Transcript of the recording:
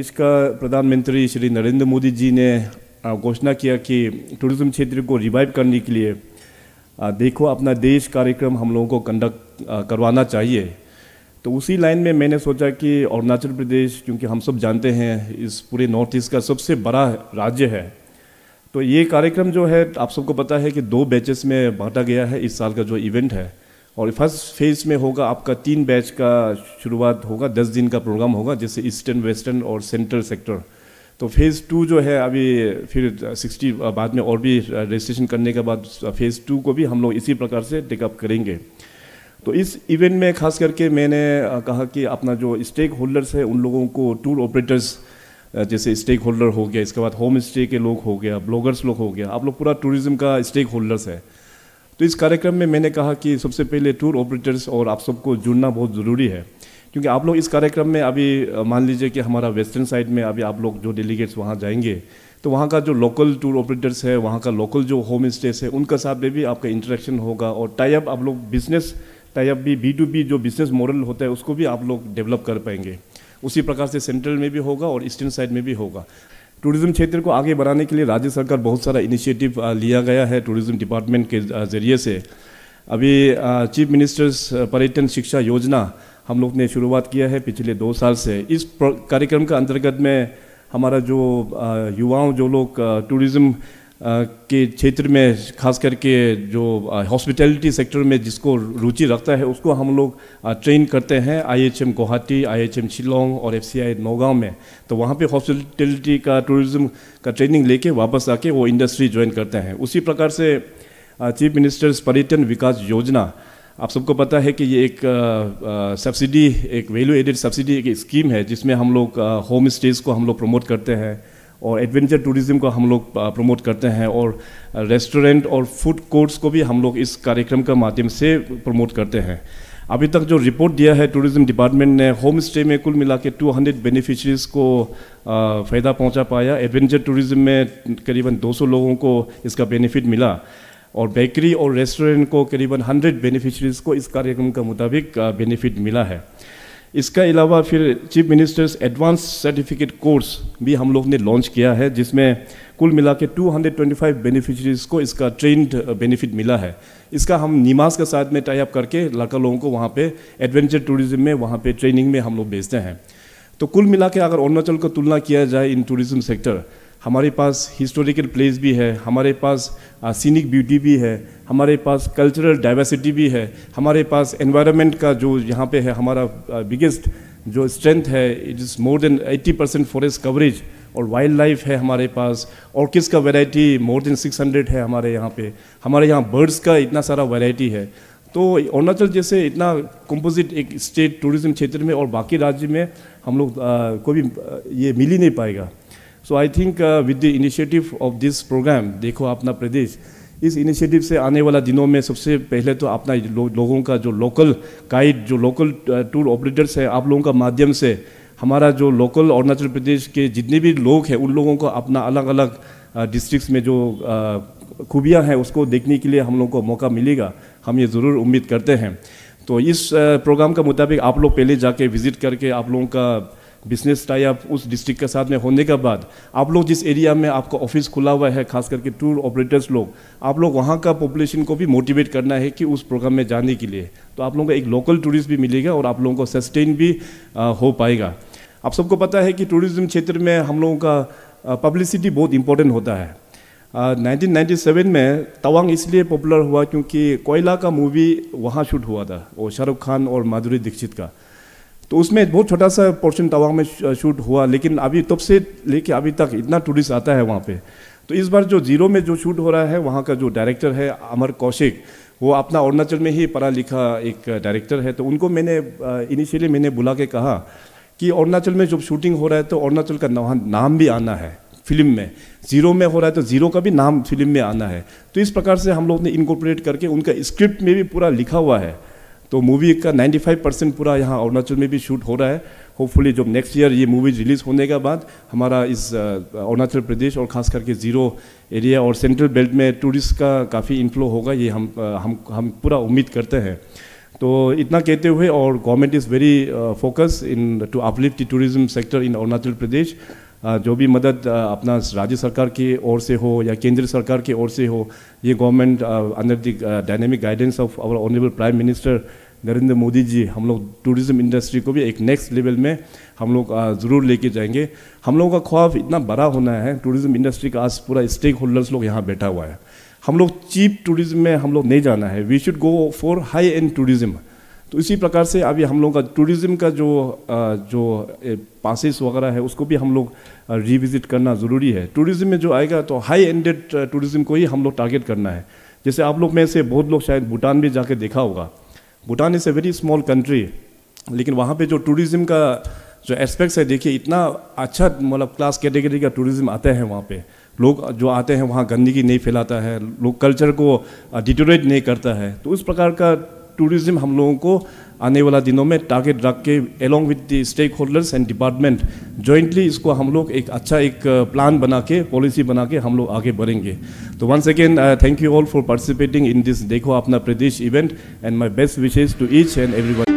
इसका प्रधानमंत्री श्री नरेंद्र मोदी जी ने घोषणा किया कि टूरिज्म क्षेत्र को रिवाइव करने के लिए देखो अपना देश कार्यक्रम हम लोगों को कंडक्ट करवाना चाहिए तो उसी लाइन में मैंने सोचा कि अरुणाचल प्रदेश क्योंकि हम सब जानते हैं इस पूरे नॉर्थ ईस्ट का सबसे बड़ा राज्य है तो ये कार्यक्रम जो है आप सबको पता है कि दो बैचेस में बांटा गया है इस साल का जो इवेंट है और फर्स्ट फेज में होगा आपका तीन बैच का शुरुआत होगा दस दिन का प्रोग्राम होगा जैसे ईस्टर्न वेस्टर्न और सेंट्रल सेक्टर तो फेज़ टू जो है अभी फिर सिक्सटी बाद में और भी रजिस्ट्रेशन करने के बाद फेज़ टू को भी हम लोग इसी प्रकार से टेकअप करेंगे तो इस इवेंट में खास करके मैंने कहा कि अपना जो स्टेक होल्डर्स है उन लोगों को टूर ऑपरेटर्स जैसे स्टेक होल्डर हो गया इसके बाद होम स्टे के लोग हो गया ब्लॉगर्स लोग हो गया आप लोग पूरा टूरिज़्म का स्टेक होल्डर्स है तो इस कार्यक्रम में मैंने कहा कि सबसे पहले टूर ऑपरेटर्स और आप सबको जुड़ना बहुत ज़रूरी है क्योंकि आप लोग इस कार्यक्रम में अभी मान लीजिए कि हमारा वेस्टर्न साइड में अभी आप लोग जो डेलीगेट्स वहाँ जाएंगे तो वहाँ का जो लोकल टूर ऑपरेटर्स है वहाँ का लोकल जो होम स्टेस है उनका साथ में भी आपका इंटरेक्शन होगा और टाइप आप लोग बिजनेस टाइप भी बी टू बी जो बिजनेस मॉडल होता है उसको भी आप लोग डेवलप कर पाएंगे उसी प्रकार से सेंट्रल में भी होगा और ईस्टर्न साइड में भी होगा टूरिज़्म क्षेत्र को आगे बढ़ाने के लिए राज्य सरकार बहुत सारा इनिशिएटिव लिया गया है टूरिज़्म डिपार्टमेंट के ज़रिए से अभी चीफ मिनिस्टर्स पर्यटन शिक्षा योजना हम लोग ने शुरुआत किया है पिछले दो साल से इस कार्यक्रम के अंतर्गत में हमारा जो युवाओं जो लोग टूरिज़्म के क्षेत्र में खास करके जो हॉस्पिटैलिटी सेक्टर में जिसको रुचि रखता है उसको हम लोग ट्रेन करते हैं आईएचएम गुवाहाटी आईएचएम शिलोंग और एफसीआई नौगांव में तो वहाँ पे हॉस्पिटैलिटी का टूरिज्म का ट्रेनिंग लेके वापस आके वो इंडस्ट्री ज्वाइन करते हैं उसी प्रकार से चीफ मिनिस्टर्स पर्यटन विकास योजना आप सबको पता है कि ये एक सब्सिडी एक वैल्यू एडेड सब्सिडी एक स्कीम है जिसमें हम लोग होम स्टेज़ को हम लोग प्रमोट करते हैं और एडवेंचर टूरिज्म को हम लोग प्रमोट करते हैं और रेस्टोरेंट और फूड कोर्ट्स को भी हम लोग इस कार्यक्रम के माध्यम से प्रमोट करते हैं अभी तक जो रिपोर्ट दिया है टूरिज्म डिपार्टमेंट ने होम स्टे में कुल मिला के टू हंड्रेड बेनिफिशरीज को फ़ायदा पहुंचा पाया एडवेंचर टूरिज्म में करीबन 200 लोगों को इसका बेनिफिट मिला और बेकरी और रेस्टोरेंट को करीबन 100 बेनिफिशरीज को इस कार्यक्रम के मुताबिक बेनिफिट मिला है इसका अलावा फिर chief minister's advance certificate course भी हम लोग ने लॉन्च किया है जिसमें कुल मिला के टू बेनिफिशरीज को इसका ट्रेंड बेनिफिट uh, मिला है इसका हम निमास के साथ में टाइप करके लाखों लोगों को वहाँ पे एडवेंचर टूरिज्म में वहाँ पे ट्रेनिंग में हम लोग भेजते हैं तो कुल मिला के अगर अरुणाचल को तुलना किया जाए इन टूरिज्म सेक्टर हमारे पास हिस्टोरिकल प्लेस भी है हमारे पास सीनिक ब्यूटी भी है हमारे पास कल्चरल डाइवर्सिटी भी है हमारे पास एनवायरनमेंट का जो यहाँ पे है हमारा बिगेस्ट जो स्ट्रेंथ है it is more than 80 percent forest coverage और वाइल्ड लाइफ है हमारे पास किस का वैरायटी मोर देन 600 है हमारे यहाँ पे हमारे यहाँ बर्ड्स का इतना सारा वैरायटी है तो अरुणाचल जैसे इतना कंपोजिट एक स्टेट टूरिज्म क्षेत्र में और बाकी राज्य में हम लोग कोई भी ये मिल ही नहीं पाएगा so I think with the initiative of this programme Dekho Apna प्रदेश इस इनिशिएटिव से आने वाला दिनों में सबसे पहले तो अपना लो, लोगों का जो लोकल गाइड जो लोकल टूर ऑपरेटर्स है आप लोगों का माध्यम से हमारा जो लोकल अरुणाचल प्रदेश के जितने भी लोग हैं उन लोगों को अपना अलग अलग डिस्ट्रिक्स में जो uh, खूबियाँ हैं उसको देखने के लिए हम लोगों को मौका मिलेगा हम ये ज़रूर उम्मीद करते हैं तो इस प्रोग्राम uh, के मुताबिक आप लोग पहले जाके विज़िट करके आप लोगों का बिजनेस टाई अप उस डिस्ट्रिक्ट के साथ में होने के बाद आप लोग जिस एरिया में आपका ऑफिस खुला हुआ है खास करके टूर ऑपरेटर्स लोग आप लोग वहाँ का पॉपुलेशन को भी मोटिवेट करना है कि उस प्रोग्राम में जाने के लिए तो आप लोगों का एक लोकल टूरिस्ट भी मिलेगा और आप लोगों को सस्टेन भी आ, हो पाएगा आप सबको पता है कि टूरिज्म क्षेत्र में हम लोगों का पब्लिसिटी बहुत इंपॉर्टेंट होता है Uh, में तवांग इसलिए पॉपुलर हुआ क्योंकि कोयला का मूवी वहाँ शूट हुआ था और शाहरुख खान और माधुरी दीक्षित का तो उसमें बहुत छोटा सा पोर्शन तवांग में शूट हुआ लेकिन अभी तब से लेके अभी तक इतना टूरिस्ट आता है वहाँ पे तो इस बार जो जीरो में जो शूट हो रहा है वहाँ का जो डायरेक्टर है अमर कौशिक वो अपना अरुणाचल में ही पढ़ा लिखा एक डायरेक्टर है तो उनको मैंने इनिशियली मैंने बुला के कहा कि अरुणाचल में जब शूटिंग हो रहा है तो अरुणाचल का नाम भी आना है फिल्म में जीरो में हो रहा है तो जीरो का भी नाम फिल्म में आना है तो इस प्रकार से हम लोग ने इनकॉर्पोरेट करके उनका स्क्रिप्ट में भी पूरा लिखा हुआ है तो मूवी का 95 परसेंट पूरा यहाँ अरुणाचल में भी शूट हो रहा है होपफुली जब नेक्स्ट ईयर ये मूवी रिलीज़ होने के बाद हमारा इस अरुणाचल प्रदेश और खास करके ज़ीरो एरिया और सेंट्रल बेल्ट में टूरिस्ट का काफ़ी इन्फ्लो होगा ये हम हम हम पूरा उम्मीद करते हैं तो इतना कहते हुए और government is very focus in to uplift the tourism sector in Arunachal Pradesh जो भी मदद अपना राज्य सरकार की ओर से हो या केंद्र सरकार की ओर से हो ये government under the dynamic guidance of our honourable prime minister Narendra Modi ji हम लोग टूरिज़्म इंडस्ट्री को भी एक नेक्स्ट लेवल में हम लोग ज़रूर लेके जाएंगे हम लोगों का ख्वाब इतना बड़ा होना है टूरिज़्म इंडस्ट्री का आज पूरा स्टेक होल्डर्स लोग यहाँ बैठा हुआ है हम लोग चीप टूरिज़्म में हम लोग नहीं जाना है we should go for high end tourism तो इसी प्रकार से अभी हम लोग का टूरिज़्म का जो जो पासिस वगैरह है उसको भी हम लोग रिविज़िट करना ज़रूरी है टूरिज़्म में जो आएगा तो हाई एंडेड टूरिज़्म को ही हम लोग टारगेट करना है जैसे आप लोग में से बहुत लोग शायद भूटान भी जाके देखा होगा Bhutan is a very small country लेकिन वहाँ पे जो टूरिज़्म का जो एस्पेक्ट्स है देखिए इतना अच्छा मतलब क्लास कैटेगरी का टूरिज़्म आते हैं वहाँ पे लोग जो आते हैं वहाँ गंदगी नहीं फैलाता है लोग कल्चर को डिटोरेट नहीं करता है तो उस प्रकार का टूरिज्म हम लोगों को आने वाला दिनों में टारगेट रख के along with the stakeholders and department jointly इसको हम लोग एक अच्छा एक प्लान uh, बना के पॉलिसी बना के हम लोग आगे बढ़ेंगे तो once again thank you all for participating in this Dekho Apna Pradesh event and my best wishes to each and every